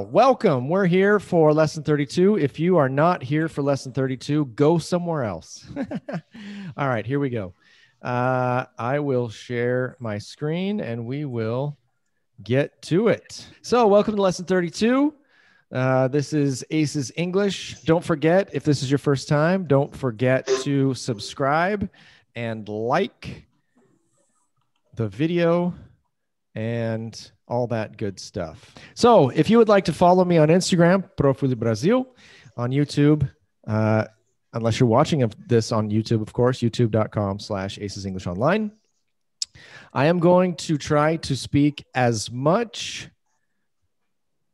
Welcome. We're here for lesson 32. If you are not here for lesson 32, go somewhere else. All right, here we go. Uh, I will share my screen and we will get to it. So, welcome to lesson 32. Uh, this is ACES English. Don't forget, if this is your first time, don't forget to subscribe and like the video and all that good stuff. So if you would like to follow me on Instagram, Profili Brazil, on YouTube, uh, unless you're watching this on YouTube, of course, youtube.com slash Aces English Online. I am going to try to speak as much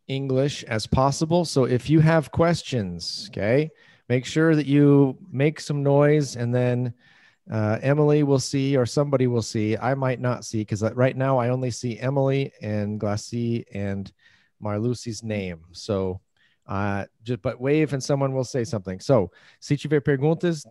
English as possible. So if you have questions, okay, make sure that you make some noise and then uh, Emily will see, or somebody will see. I might not see because uh, right now I only see Emily and Glassy and Marlucy's name. So, uh, just but wave and someone will say something. So, se tiver perguntas,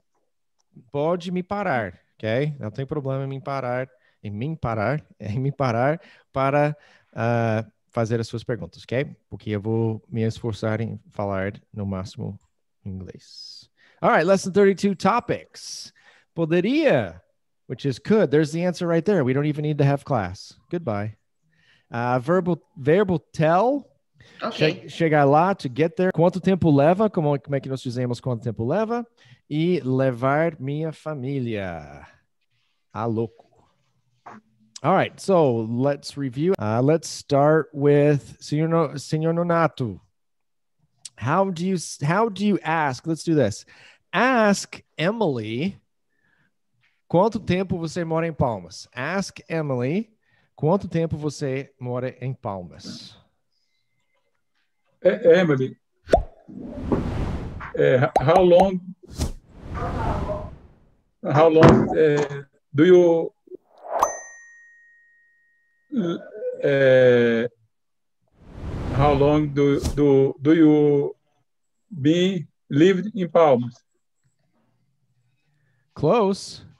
pode me parar, ok? Não tem problema em me parar, em me parar, em me parar para uh, fazer as suas perguntas, ok? Porque eu vou me esforçar em falar no máximo inglês. All right, lesson 32 topics. Poderia, which is could. There's the answer right there. We don't even need to have class. Goodbye. Uh, verbal, verbal tell. Okay. chegar lá, to get there. Quanto tempo leva? Como, como é que nós dizemos quanto tempo leva? E levar minha família. A ah, louco. All right, so let's review. Uh, let's start with Senor, Senor Nonato. How do you how do you ask? Let's do this. Ask Emily Quanto tempo você mora em Palmas? Ask Emily. Quanto tempo você mora em Palmas? É, é Emily. É, how long? How long é, do you uh, how long do do do you be lived in Palmas? Close.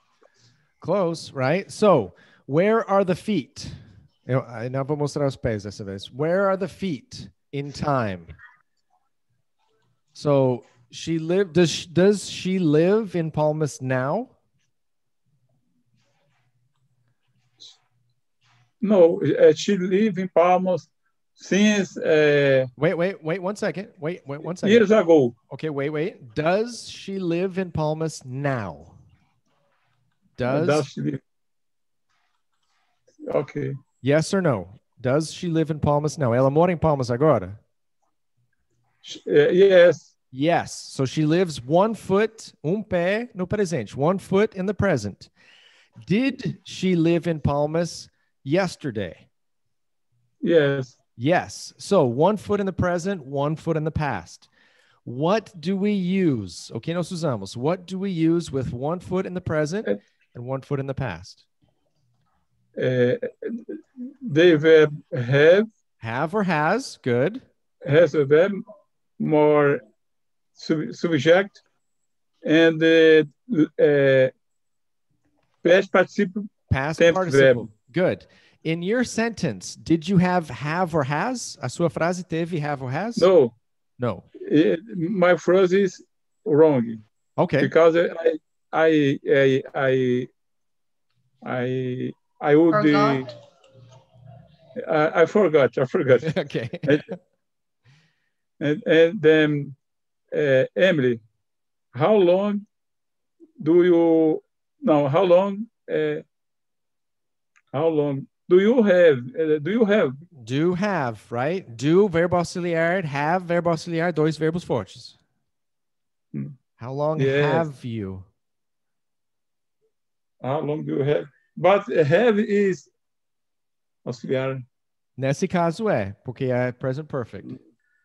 Close, right? So, where are the feet? vez. Where are the feet in time? So, she live. does she, does she live in Palmas now? No, uh, she live in Palmas since uh, wait wait wait one second wait wait one second years ago okay wait wait does she live in palmas now does does she live? Okay. Yes or no? Does she live in Palmas? now? ela mora em Palmas agora. Uh, yes. Yes. So she lives one foot, um pé no presente, one foot in the present. Did she live in Palmas yesterday? Yes. Yes. So one foot in the present, one foot in the past. What do we use? Okay, nós usamos. What do we use with one foot in the present and one foot in the past? Uh, they have. Have or has, good. Has a verb, more subject, and the uh, uh, past participle. Past participle, verb. good. In your sentence, did you have have or has? A sua frase teve have or has? No. No. It, my phrase is wrong. Okay. Because I I I I I, I would be. I, I forgot. I forgot. okay. and, and, and then uh, Emily, how long do you now? How long? Uh, how long do you have? Uh, do you have? Do have right? Do verbo auxiliar? Have verbo auxiliar? Dois verbos fortes. Hmm. How long have you? How ah, long do you have? But have is auxiliar. Nesse caso é, porque é present perfect.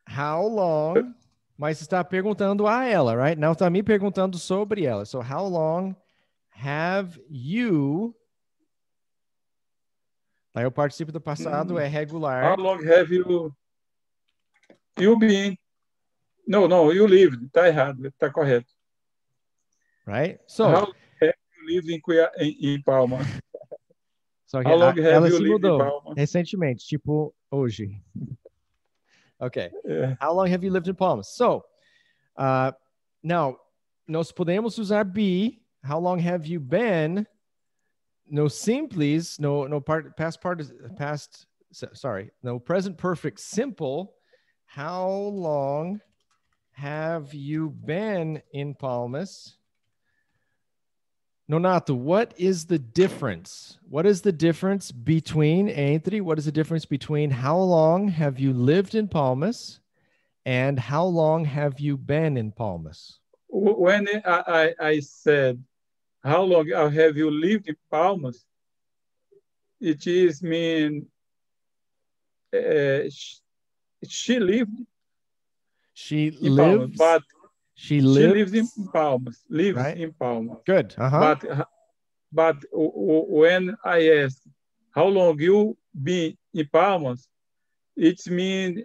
How long? Mas está perguntando a ela, right? Não está me perguntando sobre ela. So how long have you? Aí o participio do passado, hum. é regular. How long have you you been? Não, não, you lived. Está errado, está correto. Right? So, how livro em, Cuiá, em, em Palma? Só que How long a, have ela you se lived mudou in Palma? recentemente, tipo hoje. ok. Yeah. How long have you lived in Palma? So, uh, now, nós podemos usar be, how long have you been, no simples, no, no part, past, part, past, sorry, no present perfect simple, how long have you been in Palmas? Nonato, what is the difference? What is the difference between Anthony? What is the difference between how long have you lived in Palmas and how long have you been in Palmas? When I, I, I said, how long uh, have you lived in Palmas? It is mean uh, she, she lived. She lived, but she lives, she lives in Palmas. Lives right? in Palmas. Good. Uh-huh. But uh, but when I ask how long you been in Palmas, it means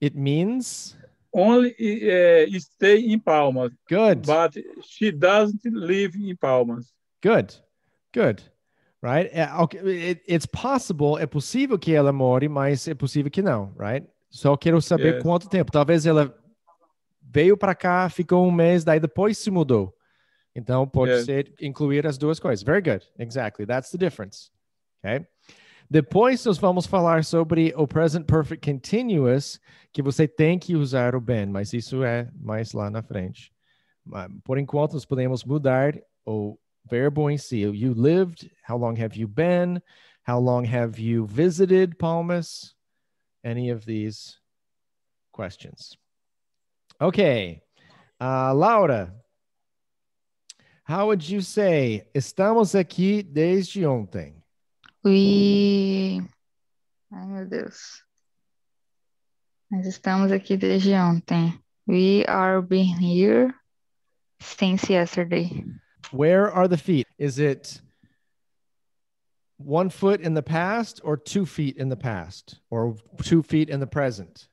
it means only uh, stay in Palmas. Good. But she doesn't live in Palmas. Good. Good. Right? Eh, okay. It, it's possible, é possível que ela more, mas é possível que não, right? Só quero saber yes. quanto tempo. Talvez ela veio para cá, ficou um mês, daí depois se mudou. Então pode yeah. É. ser incluir as duas coisas. Very good. Exactly. That's the difference. Okay? Depois nós vamos falar sobre o present perfect continuous, que você tem que usar o been, mas isso é mais lá na frente. Por enquanto nós podemos mudar o verbo em si. You lived, how long have you been? How long have you visited Palmas? Any of these questions? Okay. Uh, Laura, how would you say estamos aqui desde ontem? We. Ai, meu Deus. Nós estamos aqui desde ontem. We are been here since yesterday. Where are the feet? Is it one foot in the past or two feet in the past or two feet in the present?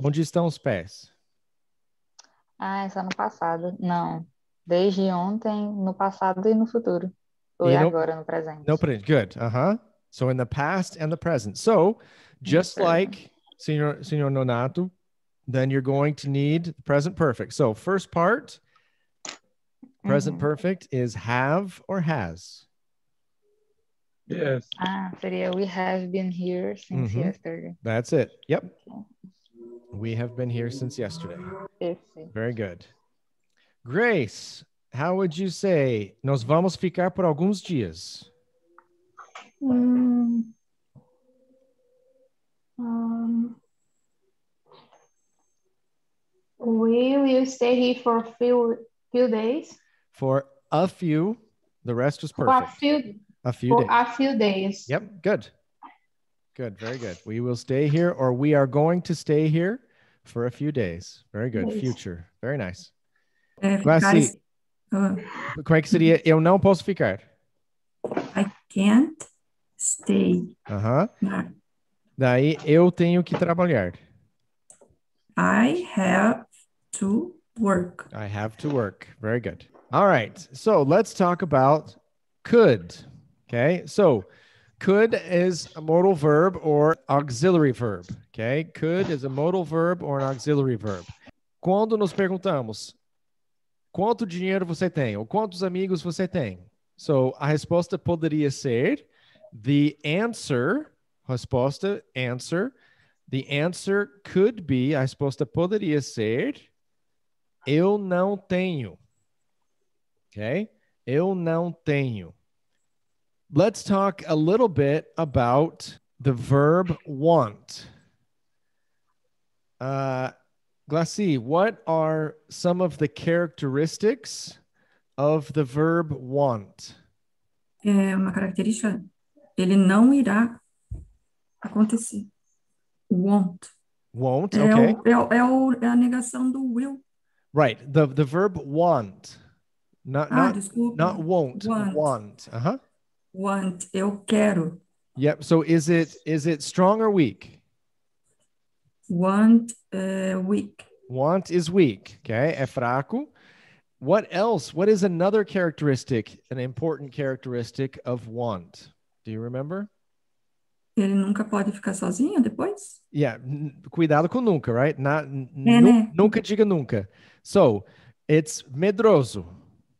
Onde estão os pés? Ah, está no passado. Não. Desde ontem, no passado e no futuro. Ou agora, no presente. No presente. Good. Uh-huh. So in the past and the present. So just like Senor, Senor Nonato, then you're going to need the present perfect. So first part, present mm-hmm. perfect is have or has. Yes. Ah, seria we have been here since mm-hmm. yesterday. That's it. Yep. We have been here since yesterday. Very good. Grace, how would you say nós vamos ficar por alguns dias? Hmm. Um, um, we will stay here for a few few days. For a few, the rest is perfect. For a few, a few for days. a few days. Yep, good. Good, very good. We will stay here, or we are going to stay here for a few days. Very good. Nice. Future. Very nice. É, Classi, uh-huh. Eu não posso ficar. I can't stay. Uh -huh. Daí eu tenho que trabalhar. I have to work. I have to work. Very good. All right. So let's talk about could. Okay. So Could is a modal verb or auxiliary verb. Okay? Could is a modal verb or an auxiliary verb. Quando nos perguntamos quanto dinheiro você tem ou quantos amigos você tem? So, a resposta poderia ser the answer, resposta, answer. The answer could be, a resposta poderia ser eu não tenho. Okay. Eu não tenho. let's talk a little bit about the verb want. Uh, Glacy, what are some of the characteristics of the verb want? Eh, é uma característica, ele não irá acontecer. Won't. Won't, okay. O, é, é, o, é a negação do will. Right, the, the verb want. Not, ah, not, desculpa. Not won't, want. want. Uh -huh want. Eu quero. Yep. So is it is it strong or weak? Want uh, weak. Want is weak. Okay. É fraco. What else? What is another characteristic, an important characteristic of want? Do you remember? Ele nunca pode ficar sozinho depois? Yeah. Cuidado com nunca, right? Not, é, né? Nunca diga nunca. So, it's medroso.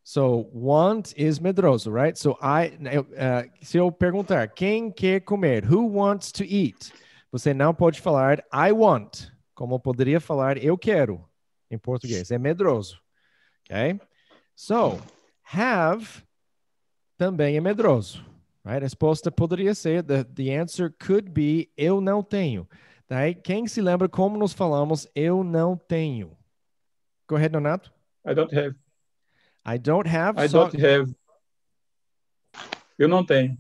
So, want is medroso, right? So, I, uh, se eu perguntar, quem quer comer? Who wants to eat? Você não pode falar I want, como poderia falar eu quero em português. É medroso, ok? So, have também é medroso, right? A resposta poderia ser, the, the answer could be eu não tenho. Daí, quem se lembra como nós falamos eu não tenho? Correto, Donato? I don't have. I don't have. I don't have. Eu não tenho.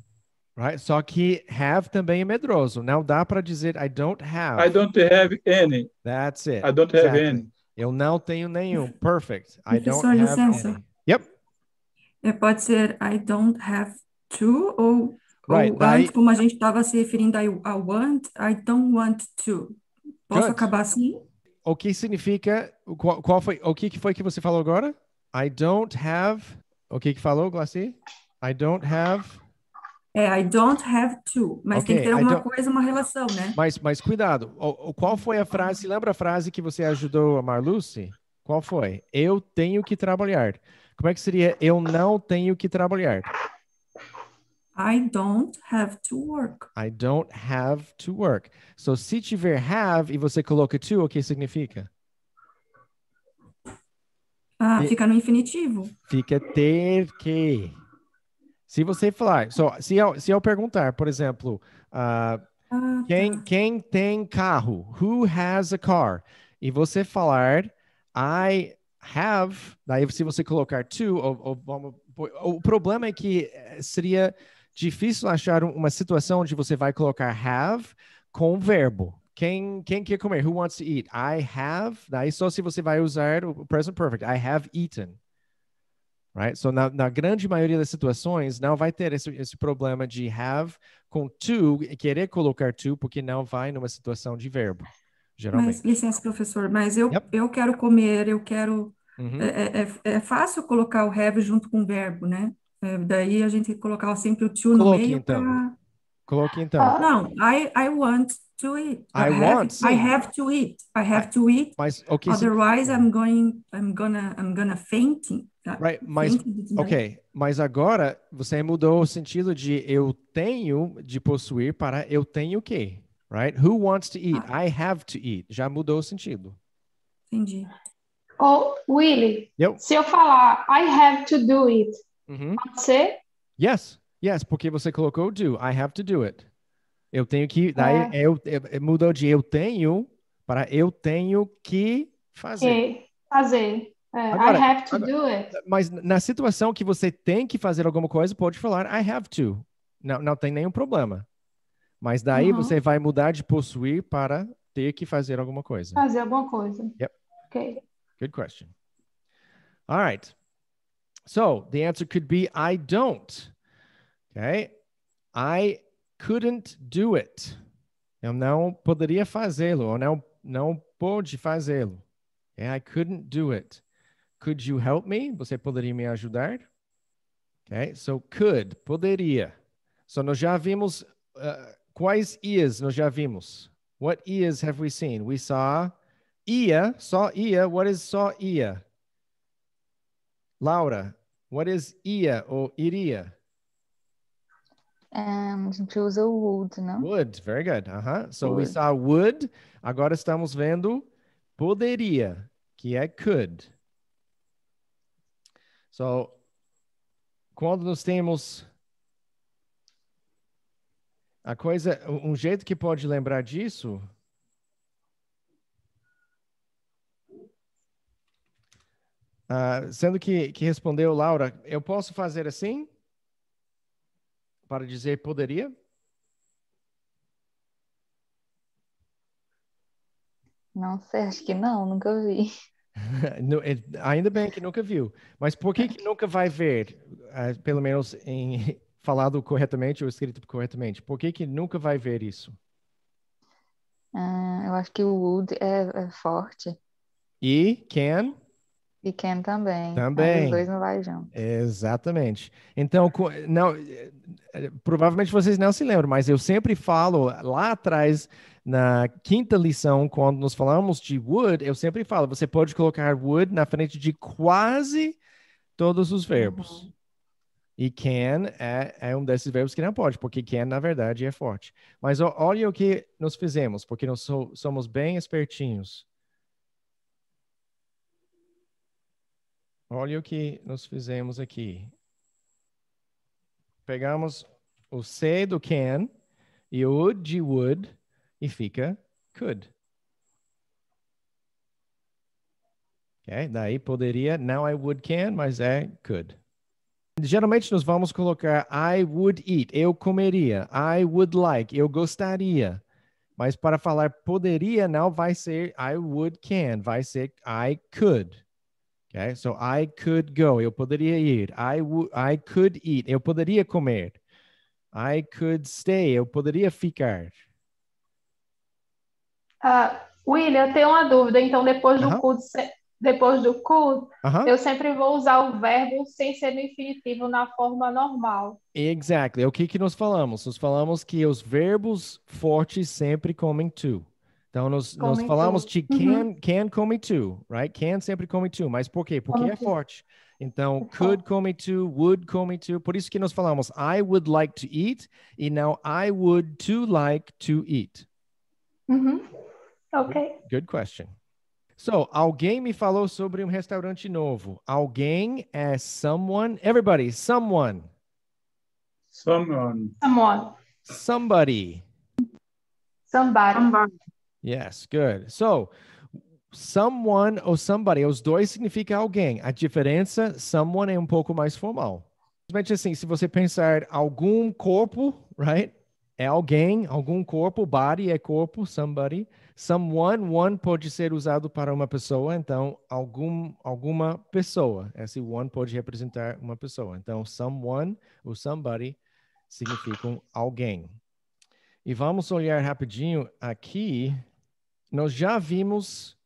Right? Só que have também é medroso. Não dá para dizer I don't have. I don't have any. That's it. I don't exactly. have any. Eu não tenho nenhum. Perfect. I é don't have any. Yep. É, pode ser I don't have to ou, right. ou Daí... como a gente estava se referindo a I, I want, I don't want to. Posso Good. acabar assim? O que significa? Qual, qual foi? O que foi que você falou agora? I don't have. O que que falou, Glaci? I don't have. É, I don't have to. Mas okay, tem que ter alguma coisa, uma relação, né? Mas, mas cuidado. O, qual foi a frase? Lembra a frase que você ajudou a Marluce? Qual foi? Eu tenho que trabalhar. Como é que seria? Eu não tenho que trabalhar. I don't have to work. I don't have to work. So, se tiver have e você coloca to, o que significa? Ah, fica no infinitivo. Fica ter que. Se você falar, so, se, eu, se eu perguntar, por exemplo, uh, ah, ah tá. quem, tá. quem tem carro? Who has a car? E você falar, I have, daí se você colocar to, ou, ou, o problema é que eh, seria difícil achar uma situação onde você vai colocar have com verbo. Quem, quem quer comer? Who wants to eat? I have. Daí só se você vai usar o present perfect. I have eaten. Right? So, na, na grande maioria das situações, não vai ter esse, esse problema de have com to, querer colocar to, porque não vai numa situação de verbo, geralmente. Mas, licença, professor, mas eu, yep. eu quero comer, eu quero... Uhum. É, é, é, é fácil colocar o have junto com o verbo, né? É, daí a gente colocar sempre o to Coloque no meio então. Pra... Coloque então. Não, I, I want to eat. I, I want. Have, I have to eat. I have to eat. okay, Otherwise, so... I'm going. I'm gonna. I'm gonna fainting. Right, mas ok, mas agora você mudou o sentido de eu tenho de possuir para eu tenho o quê? Right? Who wants to eat? Ah. I have to eat. Já mudou o sentido. Entendi. Oh, Willie. yep. se eu falar I have to do it, uh uhum. -huh. pode ser? Yes, yes, porque você colocou do. I have to do it. Eu tenho que. Daí é. eu, eu, eu, mudou de eu tenho para eu tenho que fazer. Que fazer. É, agora, I have to agora, do it. Mas na situação que você tem que fazer alguma coisa, pode falar I have to. Não, não tem nenhum problema. Mas daí uhum. você vai mudar de possuir para ter que fazer alguma coisa. Fazer alguma coisa. Yep. Okay. Good question. All right. So the answer could be I don't. Okay. I couldn't do it. Eu não poderia fazê-lo, ou não, não pôde fazê-lo. Yeah, I couldn't do it. Could you help me? Você poderia me ajudar? Okay, so could, poderia. So nós já vimos uh, quais ias nós já vimos. What ias have we seen? We saw ia, só ia. What is só ia? Laura, what is ia ou iria? Um, a gente usa o would, não? Né? Would, very good. Uh -huh. So would. we saw would, agora estamos vendo poderia, que é could. So, quando nós temos a coisa, um jeito que pode lembrar disso Uh, sendo que, que respondeu Laura, eu posso fazer assim? para dizer poderia? Não sei, acho que não, nunca vi. É, ainda bem que nunca viu. Mas por que, que nunca vai ver, uh, pelo menos em falado corretamente ou escrito corretamente? Por que, que nunca vai ver isso? Uh, eu acho que o would é, é forte. E can? E Ken também. Também. Os dois não vai junto. Exatamente. Então, não, eh, eh, provavelmente vocês não se lembram, mas eu sempre falo lá atrás, na quinta lição, quando nós falamos de would, eu sempre falo, você pode colocar would na frente de quase todos os verbos. Uhum. E can é, é, um desses verbos que não pode, porque can, na verdade, é forte. Mas olha o que nós fizemos, porque nós so, somos bem espertinhos. Olha o que nós fizemos aqui. Pegamos o C do can e o would de would e fica could. Okay? Daí poderia, não I would can, mas é could. Geralmente nós vamos colocar I would eat, eu comeria, I would like, eu gostaria. Mas para falar poderia não vai ser I would can, vai ser I could. Okay, so I could go. Eu poderia ir. I would. I could eat. Eu poderia comer. I could stay. Eu poderia ficar. Uh, William, tem tenho uma dúvida. Então, depois do uh -huh. could, depois do could, uh -huh. eu sempre vou usar o verbo sem ser no infinitivo na forma normal. Exactly. É o que que nós falamos? Nós falamos que os verbos fortes sempre comem to. Então, nós, nós falamos de uhum. can, can come to, right? Can sempre come to, mas por quê? Porque come é forte. Então, é could come to, would come to. Por isso que nós falamos I would like to eat e não I would to like to eat. Uhum. Ok. Good, good question. So, alguém me falou sobre um restaurante novo. Alguém é someone. Everybody, someone. Someone. Someone. Somebody. Somebody. Somebody. Yes, good. So, someone ou somebody, os dois significa alguém. A diferença, someone é um pouco mais formal. Simplesmente assim, se você pensar algum corpo, right? É alguém, algum corpo, body é corpo, somebody. Someone, one pode ser usado para uma pessoa, então algum, alguma pessoa. Esse one pode representar uma pessoa. Então, someone ou somebody significam alguém. E vamos olhar rapidinho aqui nós já vimos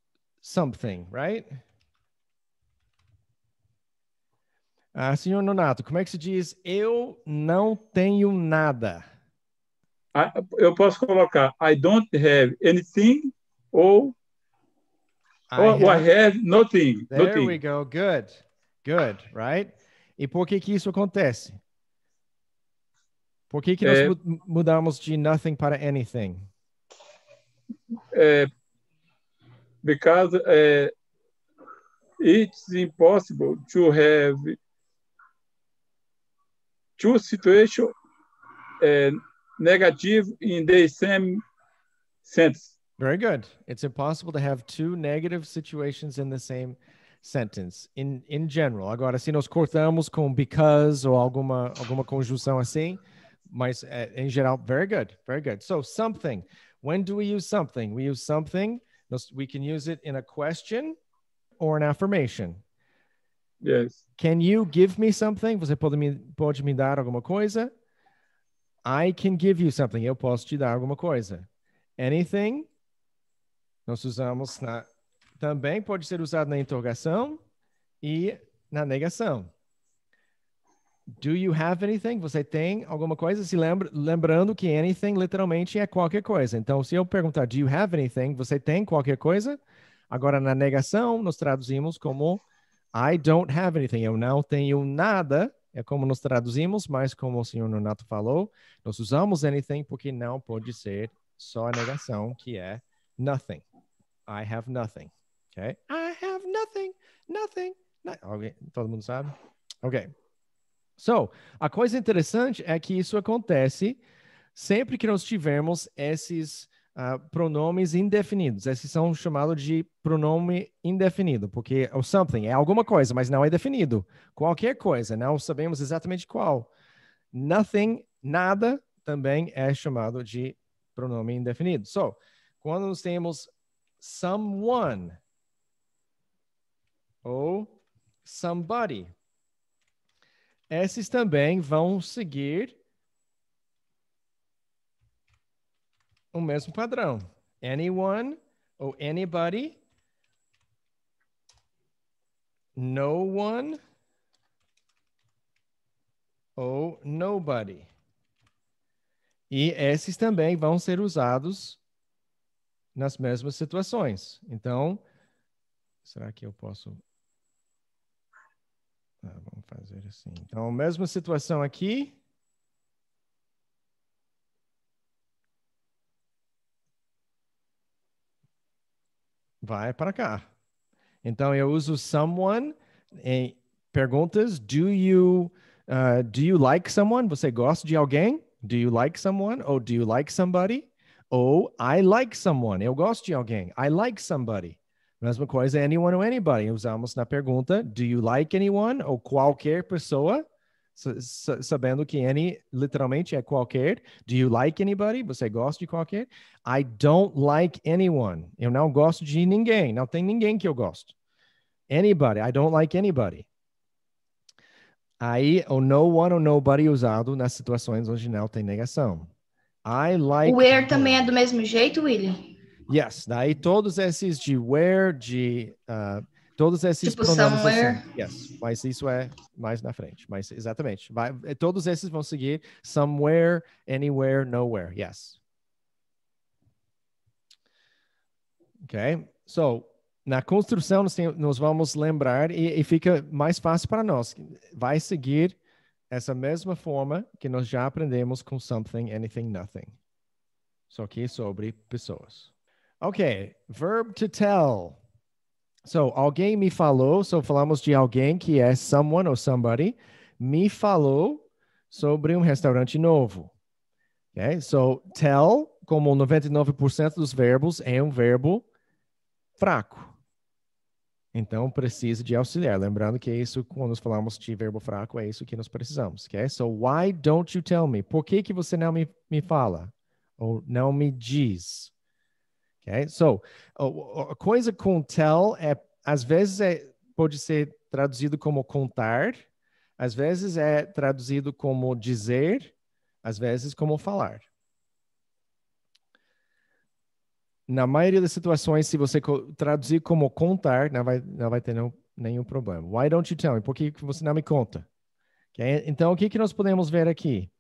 something, right? Ah, senhor Nonato, como é que se diz eu não tenho nada? Ah, eu posso colocar I don't have anything ou I, or, oh, have... I have nothing. There nothing. we go. Good. Good, right? E por que que isso acontece? Por que que nós é. mudamos de nothing para anything? Eh, because uh, it's impossible to have two situations uh, negative in the same sentence. Very good. It's impossible to have two negative situations in the same sentence. In, in general, agora se nós cortamos com because ou alguma alguma conjunção assim, mas uh, em geral, very good, very good. So something. When do we use something? We use something. We can use it in a question or an affirmation. Yes. Can you give me something? Você pode me, pode me dar alguma coisa? I can give you something. Eu posso te dar alguma coisa. Anything? Nós usamos na, também pode ser usado na interrogação e na negação. Do you have anything? Você tem alguma coisa? Se lembra, lembrando que anything literalmente é qualquer coisa. Então, se eu perguntar do you have anything, você tem qualquer coisa? Agora, na negação, nós traduzimos como I don't have anything. Eu não tenho nada. É como nós traduzimos, mas como o senhor Nonato falou, nós usamos anything porque não pode ser só a negação, que é nothing. I have nothing. Okay? I have nothing. Nothing. Not... Okay. Todo mundo sabe? Ok. So, a coisa interessante é que isso acontece sempre que nós tivermos esses uh, pronomes indefinidos. Esses são chamados de pronome indefinido, porque o something é alguma coisa, mas não é definido. Qualquer coisa, não sabemos exatamente qual. Nothing, nada, também é chamado de pronome indefinido. So, quando nós temos someone ou somebody, esses também vão seguir o mesmo padrão. Anyone ou anybody. No one ou nobody. E esses também vão ser usados nas mesmas situações. Então, será que eu posso Tá, vamos fazer assim. Então, mesma situação aqui. Vai para cá. Então, eu uso someone em perguntas. Do you, uh, do you like someone? Você gosta de alguém? Do you like someone? Ou do you like somebody? Ou I like someone. Eu gosto de alguém. I like somebody. Mesma coisa, anyone ou anybody. Usamos na pergunta, do you like anyone? Ou qualquer pessoa, sabendo que any literalmente é qualquer. Do you like anybody? Você gosta de qualquer? I don't like anyone. Eu não gosto de ninguém. Não tem ninguém que eu gosto. Anybody. I don't like anybody. Aí, o no one ou nobody usado nas situações onde não tem negação. I like. O where também é do mesmo jeito, William? Yes, daí todos esses de where, de uh, todos esses tipo pronomes assim. somewhere. Assim. Yes, mas isso é mais na frente. Mas exatamente, vai, eh, todos esses vão seguir somewhere, anywhere, nowhere. Yes. Ok. So na construção nós, vamos lembrar e, e fica mais fácil para nós. Vai seguir essa mesma forma que nós já aprendemos com something, anything, nothing. Só que sobre pessoas. Okay, verb to tell. So, alguém me falou. So, falamos de alguém que é someone ou somebody. Me falou sobre um restaurante novo. Okay, so tell, como 99% dos verbos, é um verbo fraco. Então, precisa de auxiliar. Lembrando que é isso, quando nós falamos de verbo fraco, é isso que nós precisamos. Okay? So, why don't you tell me? Por que, que você não me, me fala? Ou não me diz? Okay? So, a coisa com tell é, às vezes, é, pode ser traduzido como contar, às vezes é traduzido como dizer, às vezes como falar. Na maioria das situações, se você traduzir como contar, não vai, não vai ter nenhum, nenhum problema. Why don't you tell me? Por que você não me conta? Okay? Então, o que, que nós podemos ver aqui?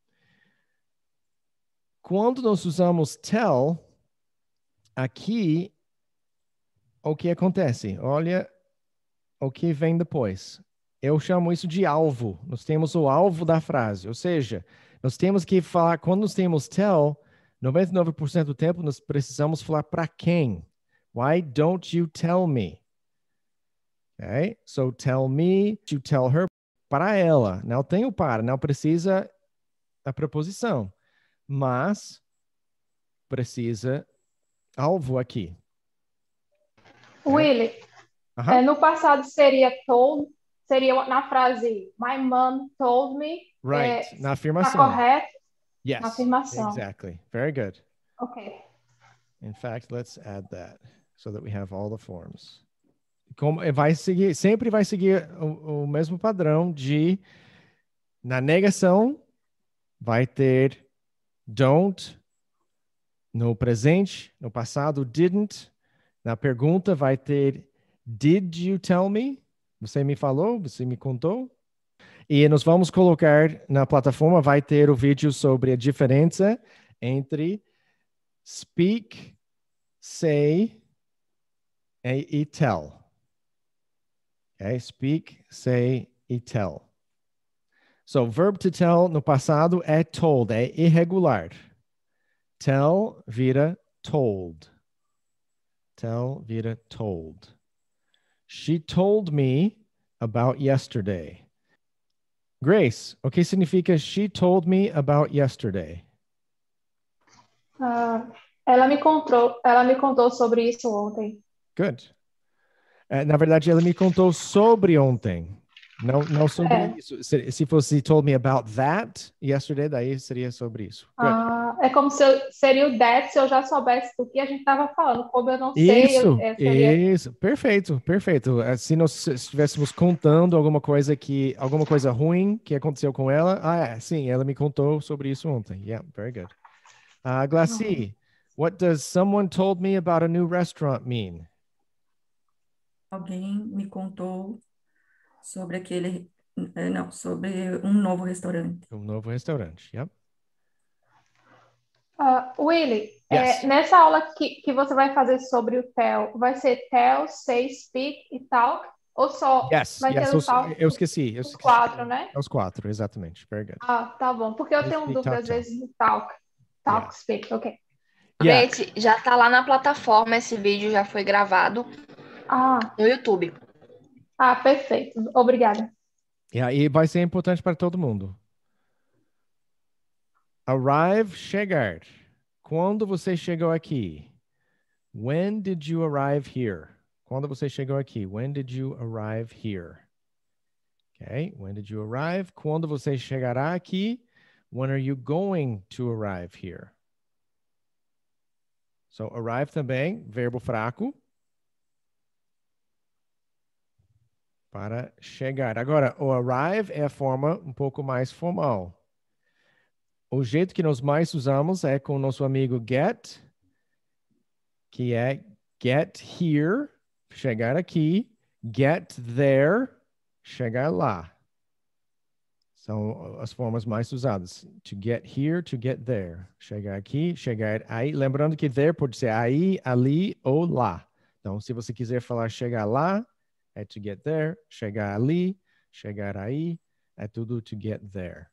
Quando nós usamos tell, aqui, o que acontece? Olha o que vem depois. Eu chamo isso de alvo. Nós temos o alvo da frase, ou seja, nós temos que falar, quando nós temos tell, 99% do tempo nós precisamos falar para quem. Why don't you tell me? Okay? So tell me, you tell her, para ela. Não tem o para, não precisa da preposição, mas precisa alvo aqui. É. Willie, é, no passado seria told, seria na frase My mom told me. Right, é, na tá afirmação. Tá correto? Yes. Na afirmação. Exactly. Very good. Okay. In fact, let's add that so that we have all the forms. Como, eh, vai seguir, sempre vai seguir o, o mesmo padrão de na negação vai ter don't no presente, no passado, didn't. Na pergunta vai ter did you tell me? Você me falou, você me contou. E nós vamos colocar na plataforma, vai ter o vídeo sobre a diferença entre speak, say e, tell. Okay? Speak, say e tell. So, verb to tell no passado é told, é irregular. Tell Vida told. Tell Vida told. She told me about yesterday. Grace, o que significa she told me about yesterday? Uh, ela, me contou, ela me contou sobre isso ontem. Good. Eh, na verdade, ela me contou sobre ontem. Não, não sobre é. isso. Se, se fosse told me about that yesterday, daí seria sobre isso. Ah, é como se eu, seria o that se eu já soubesse do que a gente estava falando. Como eu não sei. Isso, eu, seria... isso. Perfeito, perfeito. É, se nós estivéssemos contando alguma coisa que, alguma coisa ruim que aconteceu com ela, ah, é, sim, ela me contou sobre isso ontem. Yeah, very good. Uh, what does someone told me about a new restaurant mean? Alguém me contou sobre aquele, é, não, sobre um novo restaurante. Um novo restaurante, yeah. Uh, Willy, é, yes. é, nessa aula que, que você vai fazer sobre o TEL, vai ser TEL, Say, Speak e Talk? Ou só yes, vai yes, ter o talk? Eu esqueci. Eu os quatro, né? É os quatro, exatamente. Very good. Ah, tá bom. Porque eu tenho dúvida às vezes de Talk. Talk, yeah. Speak, ok. Yeah. Gente, já está lá na plataforma esse vídeo, já foi gravado ah. no YouTube. Ah, perfeito. Obrigada. E aí vai ser importante para todo mundo. Arrive, chegar. Quando você chegou aqui? When did you arrive here? Quando você chegou aqui? When did you arrive here? Okay, when did you arrive? Quando você chegará aqui? When are you going to arrive here? So, arrive também, verbo fraco. para chegar. Agora, o arrive é a forma um pouco mais formal. O jeito que nós mais usamos é com o nosso amigo get, que é get here, chegar aqui, get there, chegar lá. São as formas mais usadas. To get here, to get there. Chegar aqui, chegar aí. Lembrando que there pode ser aí, ali ou lá. Então, se você quiser falar chegar lá, to get there, chegar ali, chegar aí, é tudo to get there.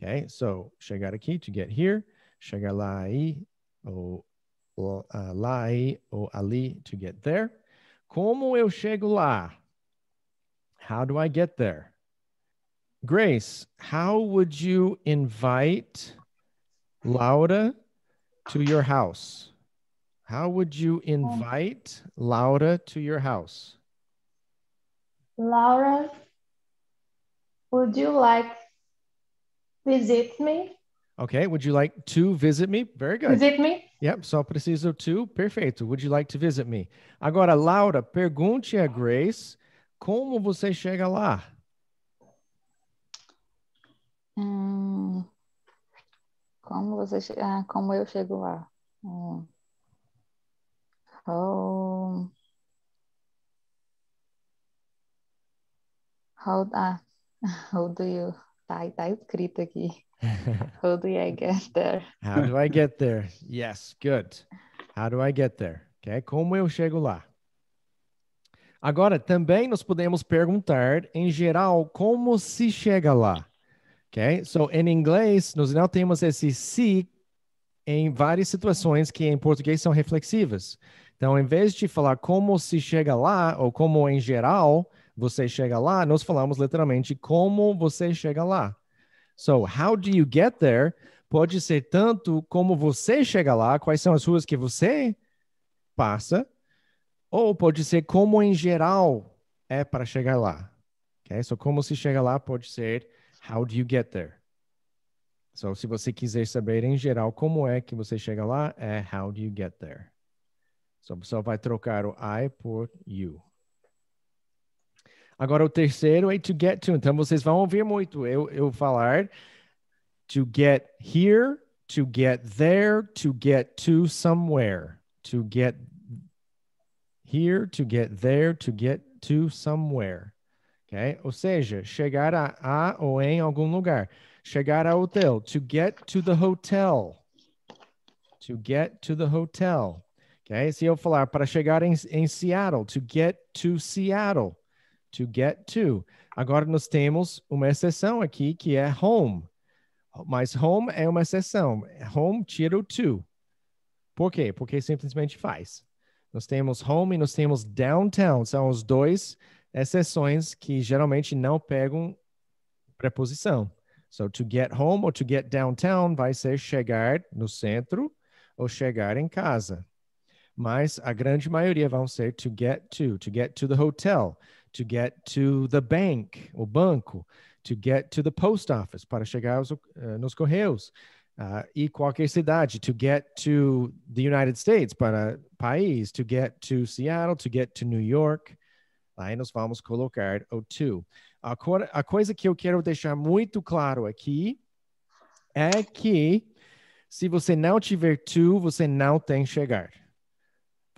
Okay, so chegar aqui, to get here, chegar lá aí, ou, ou uh, ah, lá aí, ou ali, to get there. Como eu chego lá? How do I get there? Grace, how would you invite Laura to your house? How would you um. invite Laura to your house? Laura, would you like visit me? Okay, would you like to visit me? Very good. Visit me? Yep, só preciso to. Perfeito. Would you like to visit me? Agora, Laura, pergunte a Grace como você chega lá. Hum, como você chega? Ah, como eu chego lá? Hum. Oh. How, ah, how do you. Tá, tá escrito aqui. how do I get there? How do I get there? Yes, good. How do I get there? Que é como eu chego lá. Agora, também nós podemos perguntar, em geral, como se chega lá. Ok? É, so, em inglês, nós não temos esse se em várias situações que em português são reflexivas. Então, em vez de falar como se chega lá ou como em geral, você chega lá, nós falamos literalmente como você chega lá. So, how do you get there? Pode ser tanto como você chega lá, quais são as ruas que você passa, ou pode ser como em geral é para chegar lá. Okay? So, como se chega lá pode ser how do you get there? So, se você quiser saber em geral como é que você chega lá, é how do you get there? So, a vai trocar o I por you. Agora o terceiro é to get to. Então vocês vão ouvir muito eu, eu falar to get here, to get there, to get to somewhere. To get here, to get there, to get to somewhere. Okay? Ou seja, chegar a, a ou em algum lugar. Chegar ao hotel. To get to the hotel. To get to the hotel. Okay? Se eu falar para chegar em, em Seattle, to get to Seattle to get to. Agora nós temos uma exceção aqui que é home. Mas home é uma exceção. Home tira o to. Por quê? Porque simplesmente faz. Nós temos home e nós temos downtown. São os dois exceções que geralmente não pegam preposição. So, to get home ou to get downtown vai ser chegar no centro ou chegar em casa. Mas a grande maioria vão ser to get to, to get to the hotel to get to the bank, o banco, to get to the post office, para chegar aos, uh, nos correios, uh, e qualquer cidade, to get to the United States, para país, to get to Seattle, to get to New York. Aí nós vamos colocar o to. A, a coisa que eu quero deixar muito claro aqui é que se você não tiver to, você não tem chegar.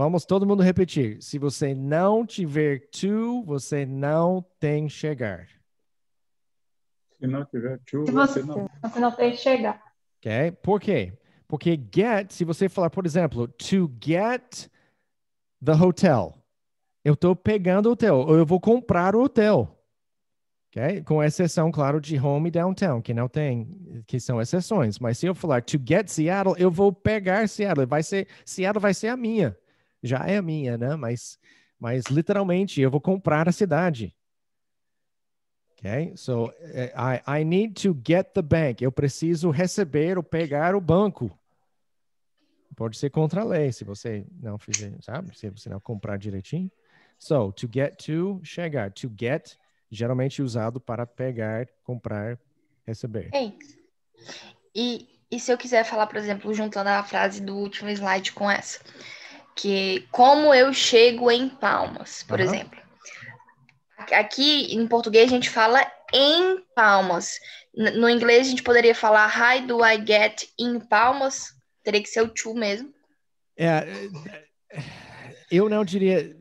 Vamos todo mundo repetir. Se você não tiver to, você não tem chegar. Se não tiver to, você, você não... você não tem chegar. Ok? Por quê? Porque get, se você falar, por exemplo, to get the hotel. Eu estou pegando o hotel, ou eu vou comprar o hotel. Ok? Com exceção, claro, de home e downtown, que não tem, que são exceções. Mas se eu falar to get Seattle, eu vou pegar Seattle. Vai ser, Seattle vai ser a minha já é minha, né? Mas, mas literalmente eu vou comprar a cidade. ok? so eh, I, I need to get the bank. Eu preciso receber ou pegar o banco. Pode ser contra a lei, se você não fizer, sabe? Se você não comprar direitinho. So, to get to, chegar. To get, geralmente usado para pegar, comprar, receber. Ei. E, e se eu quiser falar, por exemplo, juntando a frase do último slide com essa? que como eu chego em Palmas, por uhum. exemplo. Aqui em português a gente fala em Palmas. No inglês a gente poderia falar How do I get in Palmas? Teria que ser o to mesmo. É, é eu não diria,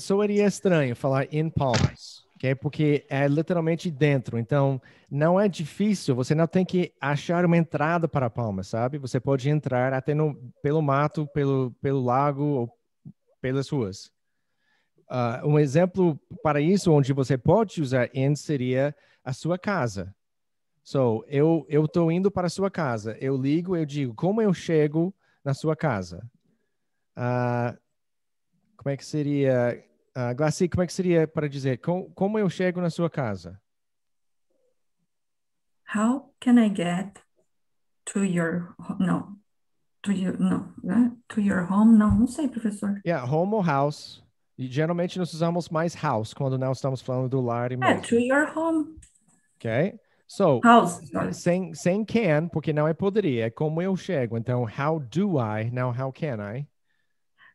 soaria estranho falar in Palmas. Porque é literalmente dentro. Então, não é difícil, você não tem que achar uma entrada para a Palma, sabe? Você pode entrar até no, pelo mato, pelo, pelo lago ou pelas ruas. Uh, um exemplo para isso, onde você pode usar in, seria a sua casa. So, eu estou indo para a sua casa. Eu ligo, eu digo, como eu chego na sua casa? Uh, como é que seria Uh, como é que seria para dizer com, como eu chego na sua casa? How can I get to your no to your no né? to your home? Não, não sei, professor. Yeah, home ou house. E geralmente nós usamos mais house quando não estamos falando do lar e mais. É, to your home. Ok. So, house, sem, sem can, porque não é poderia, é como eu chego. Então, how do I, não how can I.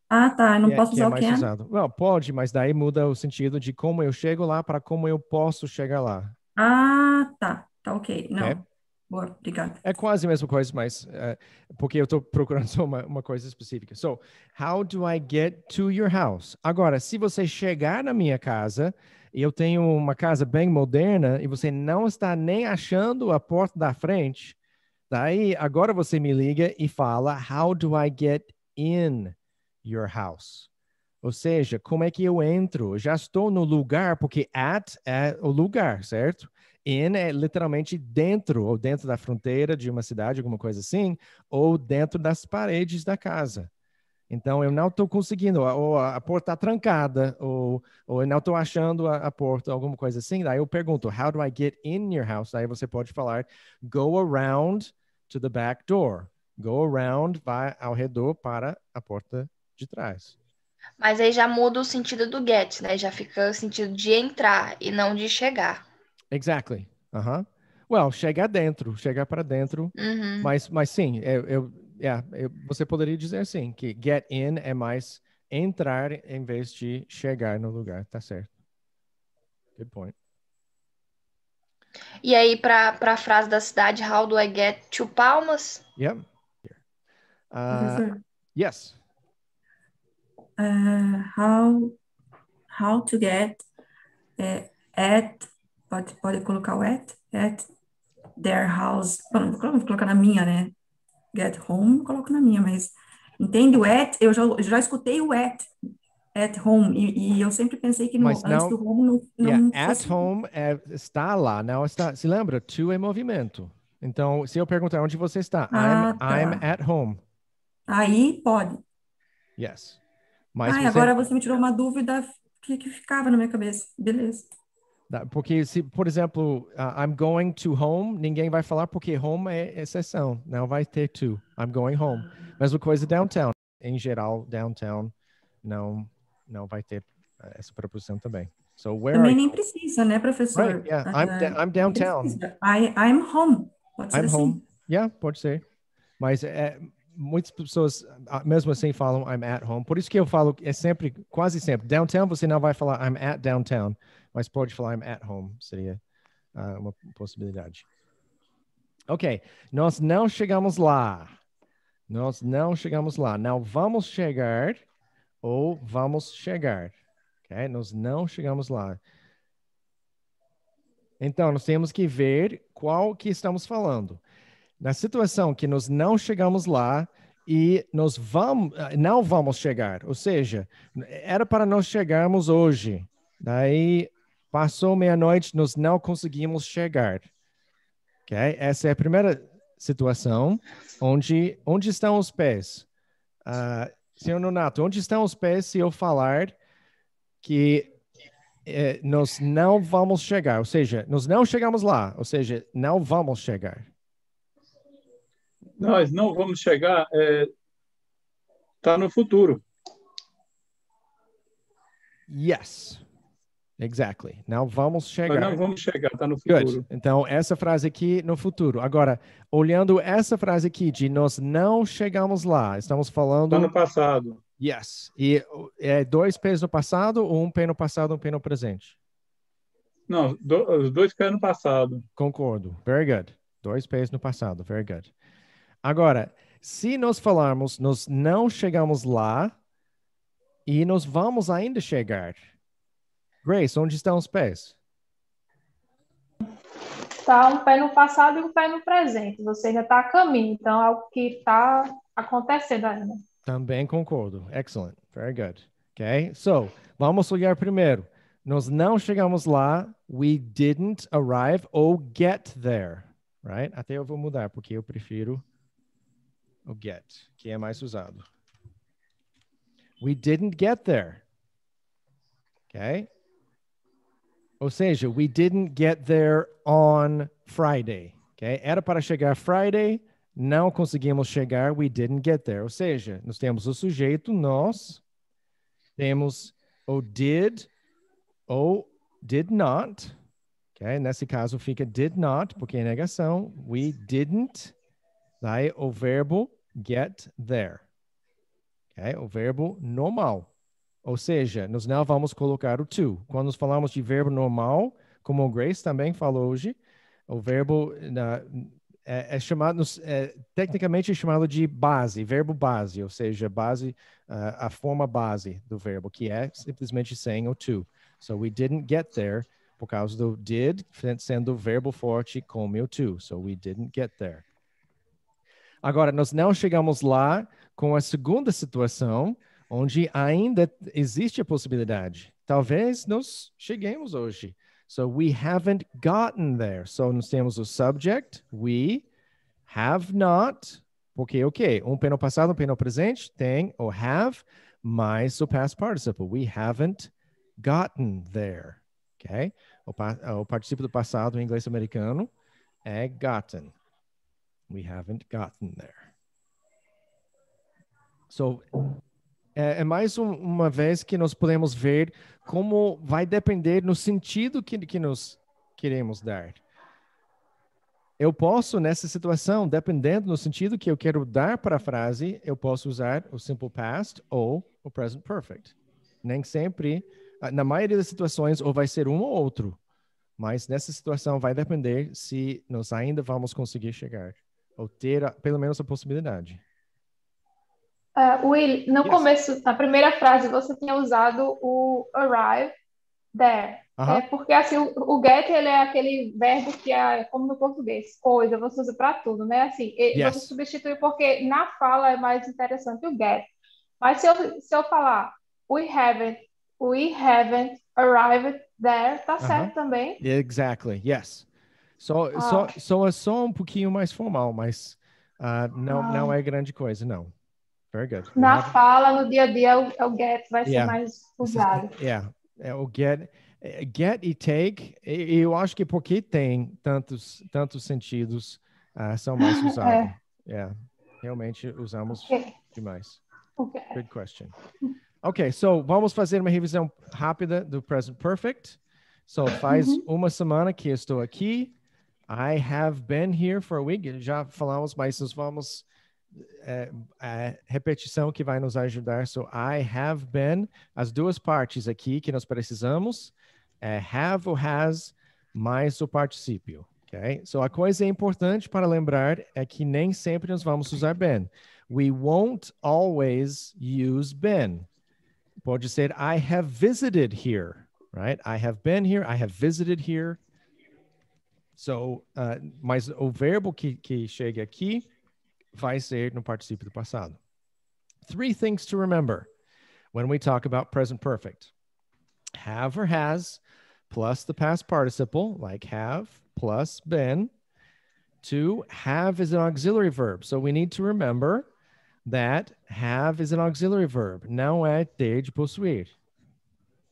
Ah, tá. Eu não é posso usar é o que? É? Usado. Não, pode, mas daí muda o sentido de como eu chego lá para como eu posso chegar lá. Ah, tá. Tá ok. Não. É? Boa, obrigada. É quase a mesma coisa, mas uh, porque eu estou procurando só uma, uma, coisa específica. So, how do I get to your house? Agora, se você chegar na minha casa, e eu tenho uma casa bem moderna, e você não está nem achando a porta da frente, daí agora você me liga e fala, how do I get in? your house. Ou seja, como é que eu entro? Já estou no lugar, porque at é o lugar, certo? In é literalmente dentro, ou dentro da fronteira de uma cidade, alguma coisa assim, ou dentro das paredes da casa. Então, eu não estou conseguindo, ou a porta está trancada, ou, ou eu não estou achando a, a, porta, alguma coisa assim. Daí eu pergunto, how do I get in your house? Daí você pode falar, go around to the back door. Go around, vai ao redor para a porta de trás. Mas aí já muda o sentido do get, né? Já fica o sentido de entrar e não de chegar. Exactly. Uhum. -huh. Well, chegar dentro, chegar para dentro. Uh -huh. Mas, mas sim, é, eu, eu, é, yeah, eu, você poderia dizer assim, que get in é mais entrar em vez de chegar no lugar, tá certo. Good point. E aí, para a frase da cidade, how do I get to Palmas? Yeah. Uh, uhum. yes uh, how how to get uh, at pode pode colocar o at at their house bom vou colocar na minha né get home coloco na minha mas entende o at eu já já escutei o at at home e, e eu sempre pensei que no, mas antes não, do home não, não yeah, at home é, está lá não né? está se lembra to é movimento então se eu perguntar onde você está ah, I'm, tá. I'm at home aí pode yes mas Ai, você... agora você me tirou uma dúvida que, que ficava na minha cabeça. Beleza. Porque se, por exemplo, uh, I'm going to home, ninguém vai falar porque home é exceção, não vai ter to. I'm going home. Mesma coisa downtown. Em geral, downtown não não vai ter essa preposição também. So where também nem you? precisa, né, professor? Right, yeah. Ah, I'm, uh, I'm downtown. I, I'm home. Pode ser I'm assim. home. Yeah, pode ser. Mas é, muitas pessoas, ah, mesmo assim, falam I'm at home. Por isso que eu falo, é sempre, quase sempre, downtown você não vai falar I'm at downtown, mas pode falar I'm at home, seria uh, uma possibilidade. Ok, nós não chegamos lá. Nós não chegamos lá. Não vamos chegar ou vamos chegar. Ok, nós não chegamos lá. Então, nós temos que ver qual que estamos falando na situação que nós não chegamos lá e nós vamos, não vamos chegar, ou seja, era para nós chegarmos hoje, daí passou meia-noite, nós não conseguimos chegar. Ok? Essa é a primeira situação onde, onde estão os pés. Uh, senhor Nonato, onde estão os pés se eu falar que eh, nós não vamos chegar, ou seja, nós não chegamos lá, ou seja, não vamos chegar. Nós não vamos chegar. Está é, tá no futuro. Yes. Exactly. Não vamos chegar. Não vamos chegar, está no futuro. Good. Então, essa frase aqui, no futuro. Agora, olhando essa frase aqui de nós não chegamos lá, estamos falando. Está no passado. Yes. E é dois pés no passado, ou um pé no passado, um pé no presente? Não, do, os dois pés no passado. Concordo. Very good. Dois pés no passado. Very good. Agora, se nós falarmos, nós não chegamos lá e nós vamos ainda chegar. Grace, onde estão os pés? Está um pé no passado e um pé no presente. Você já está a caminho, então é o que está acontecendo ainda. Também concordo. Excellent. Very good. Okay. So, vamos olhar primeiro. Nós não chegamos lá. We didn't arrive or get there. Right? Até eu vou mudar, porque eu prefiro o get, que é mais usado. We didn't get there. Okay? Ou seja, we didn't get there on Friday. Okay? Era para chegar Friday, não conseguimos chegar, we didn't get there. Ou seja, nós temos o sujeito, nós, temos o did ou did not. Okay? Nesse caso fica did not, porque é negação. We didn't. Daí o verbo get there. Okay? O verbo normal. Ou seja, nós não vamos colocar o to. Quando nós falamos de verbo normal, como o Grace também falou hoje, o verbo na, é, é, chamado, é, tecnicamente é chamado de base, verbo base, ou seja, base, uh, a forma base do verbo, que é simplesmente sem o to. So we didn't get there por causa do did sendo verbo forte com o to. So we didn't get there. Agora, nós não chegamos lá com a segunda situação, onde ainda existe a possibilidade. Talvez nós cheguemos hoje. So we haven't gotten there. So nós temos o subject, we have not, porque é ok, um pênal passado, um pênal presente, tem o have, mais o past participle. We haven't gotten there. Ok? O, o participio do passado em inglês americano é gotten. We haven't gotten there. So, é, é mais um, uma vez que nós podemos ver como vai depender no sentido que, que nos queremos dar. Eu posso, nessa situação, dependendo no sentido que eu quero dar para a frase, eu posso usar o simple past ou o present perfect. Nem sempre, ah, na maioria das situações, ou vai ser um ou outro. Mas nessa situação vai depender se nós ainda vamos conseguir chegar ou ter a, pelo menos a possibilidade. Uh, Will, no yes. começo, na primeira frase, você tinha usado o arrive there. é porque assim, o, o, get ele é aquele verbo que é como no português, coisa, você usa para tudo, né? Assim, yes. você substitui porque na fala é mais interessante o get. Mas se eu, se eu falar we haven't, we haven't arrived there, tá certo também? Exactly, yes. Só, ah. só, soa é só um pouquinho mais formal, mas uh, não, ah. não é grande coisa, não. Very good. Na fala, no dia a dia, o, é o get vai yeah. ser mais usado. Yeah. É, o get, é, get e take, eu acho que porque tem tantos, tantos sentidos, uh, são mais usados. é. Yeah. Realmente usamos okay. demais. Okay. Good question. Ok, so vamos fazer uma revisão rápida do present perfect. So faz uh uhum. -huh. uma semana que estou aqui. I have been here for a week, já falamos, mas nós vamos a repetição que vai nos ajudar. So I have been, as duas partes aqui que nós precisamos, é have ou has, mais o particípio. Okay? So a coisa importante para lembrar é que nem sempre nós vamos usar been. We won't always use been. Pode ser I have visited here, right? I have been here, I have visited here. So, uh, mas o verbo que, que chega aqui vai ser no particípio do passado. Three things to remember when we talk about present perfect have or has plus the past participle, like have plus been. Two, have is an auxiliary verb. So we need to remember that have is an auxiliary verb. Não é ter de possuir.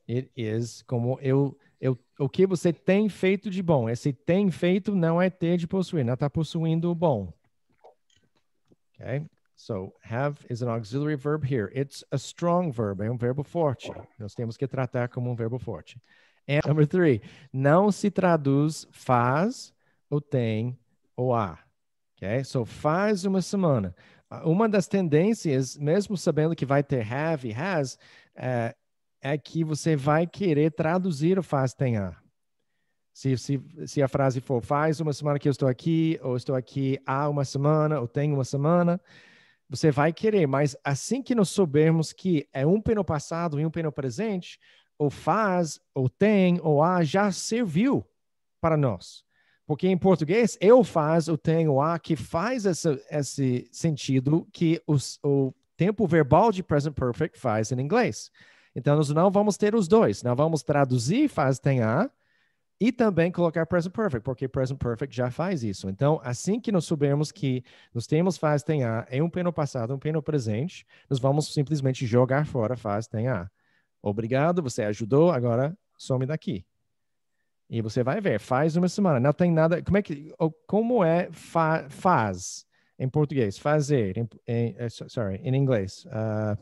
It is como eu o que você tem feito de bom. Esse tem feito não é ter de possuir, não está é possuindo o bom. Okay? So, have is an auxiliary verb here. It's a strong verb, é um verbo forte. Nós temos que tratar como um verbo forte. And number three, não se traduz faz ou tem ou há. Okay? So, faz uma semana. Uma das tendências, mesmo sabendo que vai ter have e has, é, é que você vai querer traduzir o faz tenha. Se, se, se a frase for faz uma semana que eu estou aqui, ou estou aqui há uma semana, ou tenho uma semana, você vai querer, mas assim que nós soubermos que é um pino passado e um pino presente, ou faz, ou tem, ou há, já serviu para nós. Porque em português, eu faz, eu tenho, há, que faz essa, esse sentido que os, o tempo verbal de present perfect faz em inglês. Então, nós não vamos ter os dois. Não vamos traduzir faz tem a e também colocar present perfect, porque present perfect já faz isso. Então, assim que nós soubermos que nós temos faz tem a em um pênal passado, um pênal presente, nós vamos simplesmente jogar fora faz tem a. Obrigado, você ajudou, agora some daqui. E você vai ver, faz uma semana, não tem nada. Como é que como é fa, faz em português? Fazer em, em eh, sorry, em inglês. Uh, ah,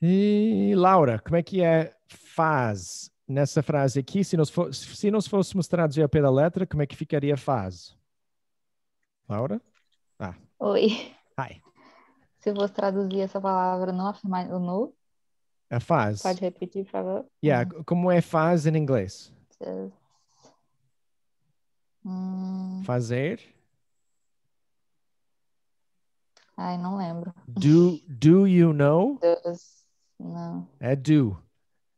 e Laura, como é que é faz nessa frase aqui? Se nós, se nós fôssemos traduzir a pé letra, como é que ficaria faz? Laura? Ah. Oi. Hi. Se eu vou traduzir essa palavra não afirmativo no? É faz. Pode repetir, por favor? Yeah, hum. como é faz em inglês? Hum. Fazer? Ai, não lembro. Do, do you know? Does. Não. É do.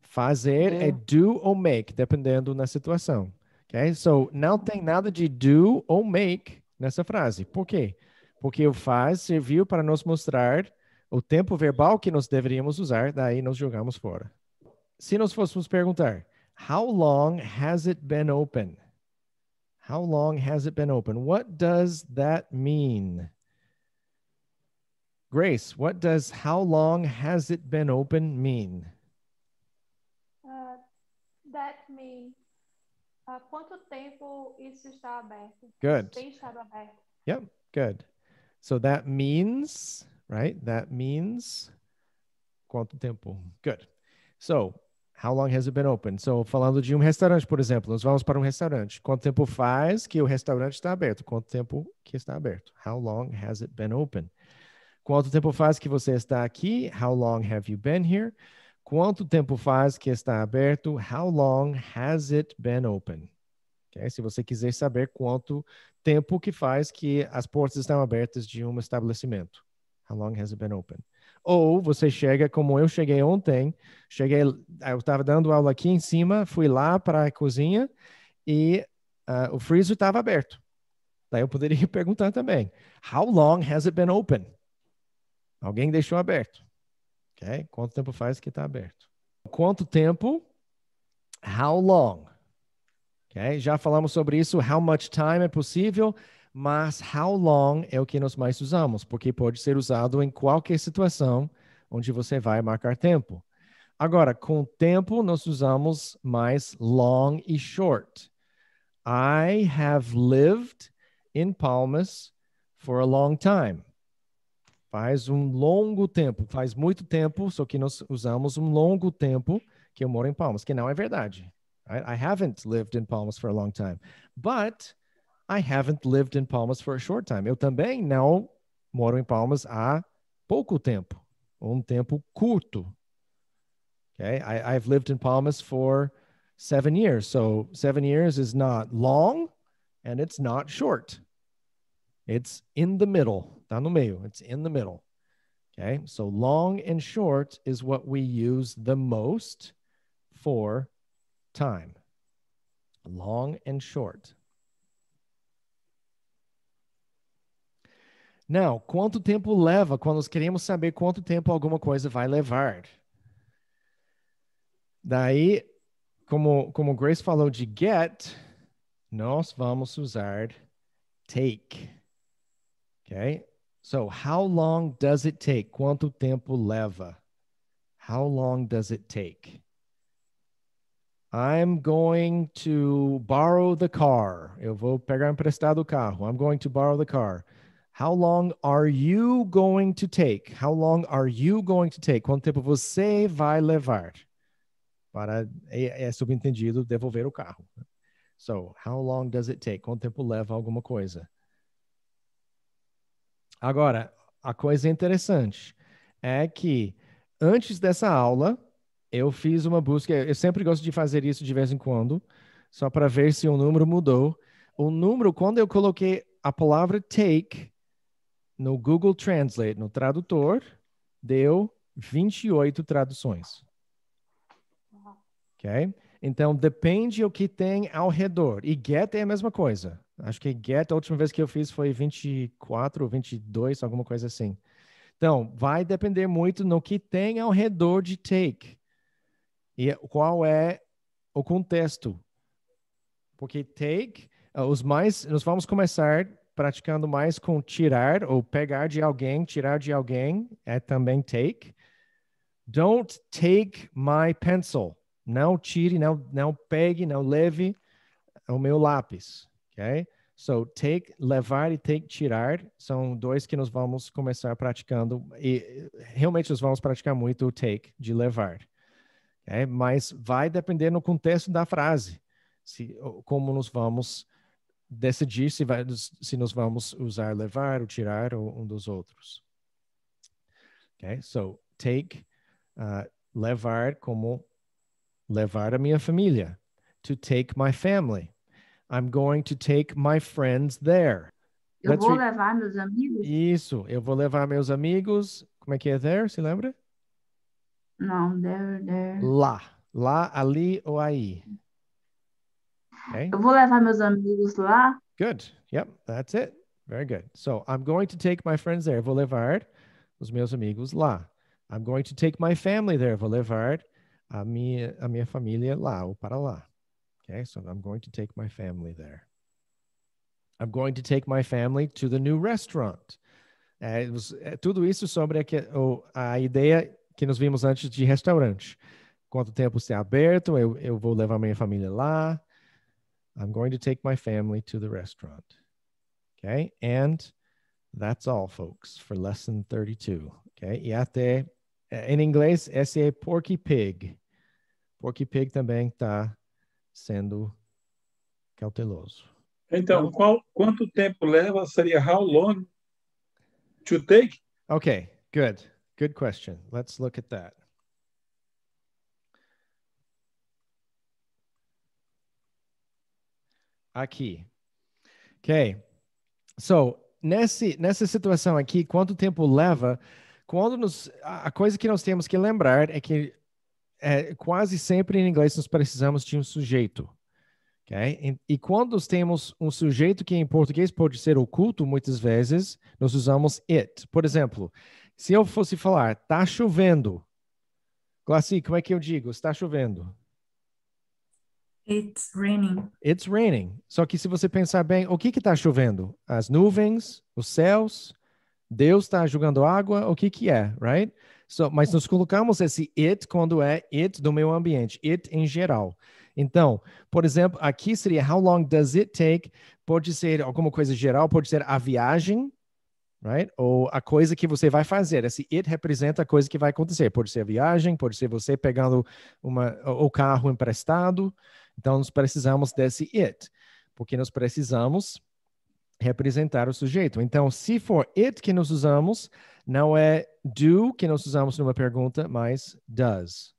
Fazer é do ou make, dependendo na situação. Ok? So, não tem nada de do ou make nessa frase. Por quê? Porque o faz serviu para nos mostrar o tempo verbal que nós deveríamos usar, daí nós jogamos fora. Se nós fôssemos perguntar, how long has it been open? How long has it been open? What does that mean? Grace, what does how long has it been open mean? Uh, that means uh, quanto tempo isso está aberto? Good. aberto. Yep, good. So that means, right? That means quanto tempo. Good. So, how long has it been open? So, falando de um restaurante, por exemplo, nós vamos para um restaurante. Quanto tempo faz que o restaurante está aberto? Quanto tempo que está aberto? How long has it been open? Quanto tempo faz que você está aqui? How long have you been here? Quanto tempo faz que está aberto? How long has it been open? Okay? Se você quiser saber quanto tempo que faz que as portas estão abertas de um estabelecimento. How long has it been open? Ou você chega, como eu cheguei ontem, cheguei, eu estava dando aula aqui em cima, fui lá para a cozinha e uh, o freezer estava aberto. Daí eu poderia perguntar também, how long has it been open? Alguém deixou aberto. Okay? Quanto tempo faz que está aberto? Quanto tempo? How long? Okay? Já falamos sobre isso. How much time é possível, mas how long é o que nós mais usamos, porque pode ser usado em qualquer situação onde você vai marcar tempo. Agora, com tempo, nós usamos mais long e short. I have lived in Palmas for a long time. Faz um longo tempo, faz muito tempo, só que nós usamos um longo tempo que eu moro em Palmas, que não é verdade. I, I haven't lived in Palmas for a long time, but I haven't lived in Palmas for a short time. Eu também não moro em Palmas há pouco tempo, um tempo curto. Okay, I, I've lived in Palmas for seven years. So seven years is not long and it's not short. It's in the middle down the meio. It's in the middle. Okay. So long and short is what we use the most for time. Long and short. Now, quanto tempo leva quando nós queremos saber quanto tempo alguma coisa vai levar? Daí, como, como Grace falou de get, nós vamos usar take. Ok? So, how long does it take? Quanto tempo leva? How long does it take? I'm going to borrow the car. Eu vou pegar emprestado o carro. I'm going to borrow the car. How long are you going to take? How long are you going to take? Quanto tempo você vai levar? Para, é, é subentendido, devolver o carro. So, how long does it take? Quanto tempo leva alguma coisa? Agora, a coisa interessante é que antes dessa aula, eu fiz uma busca. Eu sempre gosto de fazer isso de vez em quando, só para ver se o número mudou. O número, quando eu coloquei a palavra take no Google Translate, no tradutor, deu 28 traduções. Ok? Então, depende o que tem ao redor. E get é a mesma coisa. Acho que get, a última vez que eu fiz foi 24 ou 22, alguma coisa assim. Então, vai depender muito no que tem ao redor de take. E é, qual é o contexto. Porque take, eh, os mais, nós vamos começar praticando mais com tirar ou pegar de alguém, tirar de alguém é também take. Don't take my pencil. Não tire, não, não pegue, não leve o meu lápis ok? So, take, levar e take, tirar, são dois que nós vamos começar praticando e realmente nós vamos praticar muito o take, de levar. Okay? Mas vai depender no contexto da frase, se, como nós vamos decidir se, vai, se nós vamos usar levar ou tirar ou um dos outros. Ok? So, take, uh, levar como levar a minha família. To take my family. I'm going to take my friends there. Eu vou levar meus amigos? Isso, eu vou levar meus amigos. Como é que é there? Se lembra? Não, there, there. Lá. Lá, ali ou aí. Okay. Eu vou levar meus amigos lá. Good. Yep, that's it. Very good. So I'm going to take my friends there. Vou levar os meus amigos lá. I'm going to take my family there. Vou levar a minha, a minha família lá ou para lá. Okay, so I'm going to take my family there. I'm going to take my family to the new restaurant. É, tudo isso sobre a, a, ideia que nos vimos antes de restaurante. Quanto tempo está aberto? Eu, eu vou levar minha família lá. I'm going to take my family to the restaurant. Okay, and that's all, folks, for lesson 32. Okay, e até em inglês, esse é Porky Pig. Porky Pig também está sendo cauteloso. Então, então, qual, quanto tempo leva? Seria how long to take? Okay, good. Good question. Let's look at that. Aqui. Ok. So, nesse, nessa situação aqui, quanto tempo leva? Quando nos, a coisa que nós temos que lembrar é que é, quase sempre em inglês nós precisamos de um sujeito. Okay? E, e quando temos um sujeito que em português pode ser oculto, muitas vezes, nós usamos it. Por exemplo, se eu fosse falar, tá chovendo. Glaci, como é que eu digo? Está chovendo. It's raining. It's raining. Só que se você pensar bem, o que que tá chovendo? As nuvens, os céus, Deus está jogando água, o que que é, right? So, mas nós colocamos esse it quando é it do meio ambiente, it em geral. Então, por exemplo, aqui seria how long does it take? Pode ser alguma coisa geral, pode ser a viagem, right? Ou a coisa que você vai fazer. Esse it representa a coisa que vai acontecer. Pode ser a viagem, pode ser você pegando uma, o carro emprestado. Então, nós precisamos desse it, porque nós precisamos representar o sujeito. Então, se for it que nós usamos, não é do que nós usamos numa pergunta, mas does.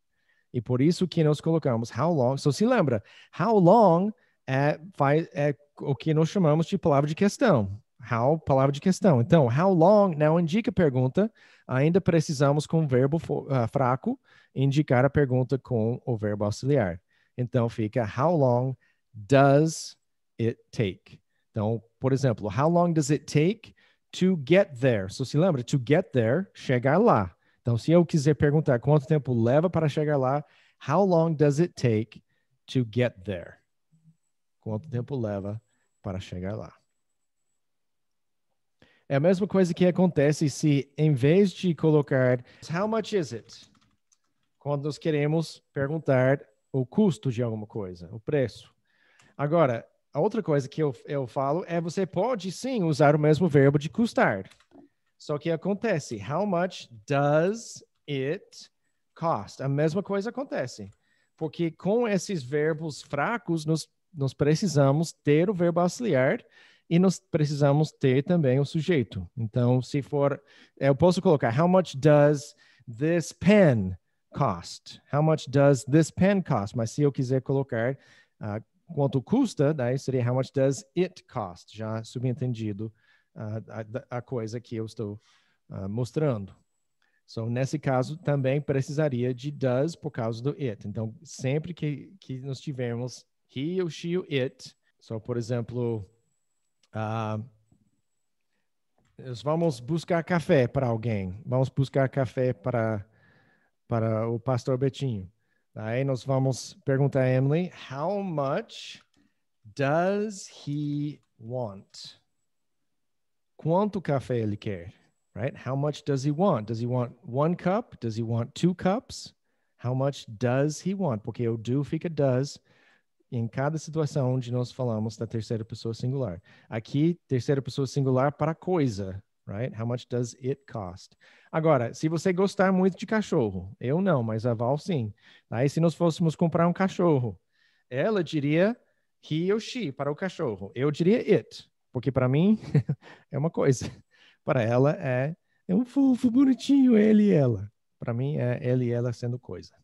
E por isso que nós colocamos how long. Só so, então, se lembra, how long é, faz, é o que nós chamamos de palavra de questão. How, palavra de questão. Então, how long não indica pergunta, ainda precisamos com o verbo uh, fraco indicar a pergunta com o verbo auxiliar. Então, fica how long does it take? Então, por exemplo, how long does it take to get there? Só se lembra, to get there, chegar lá. Então, se eu quiser perguntar quanto tempo leva para chegar lá, how long does it take to get there? Quanto tempo leva para chegar lá? É a mesma coisa que acontece se, em vez de colocar how much is it? Quando nós queremos perguntar o custo de alguma coisa, o preço. Agora, a outra coisa que eu, eu falo é você pode sim usar o mesmo verbo de custar. Só que acontece, how much does it cost? A mesma coisa acontece. Porque com esses verbos fracos, nós, nós precisamos ter o verbo auxiliar e nós precisamos ter também o sujeito. Então, se for, eu posso colocar how much does this pen cost? How much does this pen cost? Mas se eu quiser colocar uh, quanto custa, daí né, seria how much does it cost, já subentendido uh, a, a, coisa que eu estou uh, mostrando. So, nesse caso, também precisaria de does por causa do it. Então, sempre que, que nós tivermos he ou she ou it, so, por exemplo, uh, nós vamos buscar café para alguém, vamos buscar café para, para o pastor Betinho. Aí nós vamos perguntar a Emily, how much does he want? Quanto café ele quer? Right? How much does he want? Does he want one cup? Does he want two cups? How much does he want? Porque o do fica does em cada situação onde nós falamos da terceira pessoa singular. Aqui, terceira pessoa singular para coisa, right? How much does it cost? Agora, se você gostar muito de cachorro, eu não, mas a Val sim. Aí, tá? se nós fôssemos comprar um cachorro, ela diria he ou she para o cachorro. Eu diria it, porque para mim é uma coisa. Para ela é, é um fofo, bonitinho, ele e ela. Para mim é ele e ela sendo coisa.